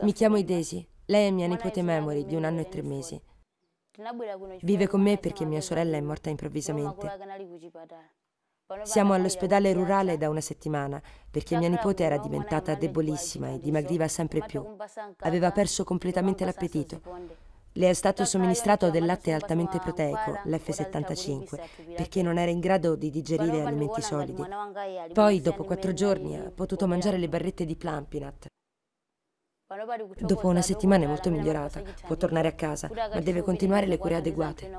Mi chiamo Idesi, lei è mia nipote Memory di un anno e tre mesi. Vive con me perché mia sorella è morta improvvisamente. Siamo all'ospedale rurale da una settimana perché mia nipote era diventata debolissima e dimagriva sempre più. Aveva perso completamente l'appetito. Le è stato somministrato del latte altamente proteico, l'F75, perché non era in grado di digerire alimenti solidi. Poi, dopo quattro giorni, ha potuto mangiare le barrette di Plumpinat, Dopo una settimana è molto migliorata, può tornare a casa, ma deve continuare le cure adeguate.